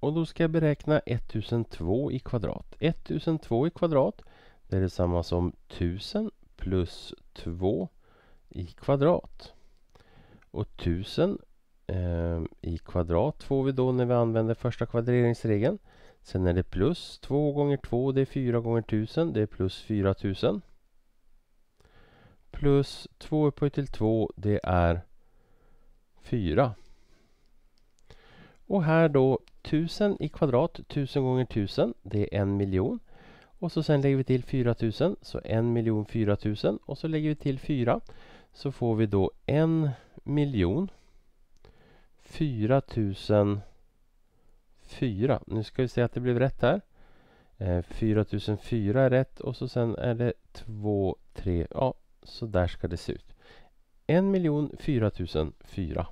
Och då ska jag beräkna 1002 i kvadrat. 1002 i kvadrat det är detsamma som 1000 plus 2 i kvadrat. Och 1000 eh, i kvadrat får vi då när vi använder första kvadreringsregeln. Sen är det plus 2 gånger 2, det är 4 gånger 1000, det är plus 4000. Plus 2 upphöjt till 2, det är 4. Och här då 1000 i kvadrat, 1000 gånger 1000, det är en miljon. Och så sen lägger vi till 4000, så 1 miljon 4000 och så lägger vi till 4 så får vi då 1 miljon 4004. Nu ska vi se att det blev rätt här. 4004 eh, är rätt och så sen är det 2, 3, ja så där ska det se ut. 1 miljon 4004.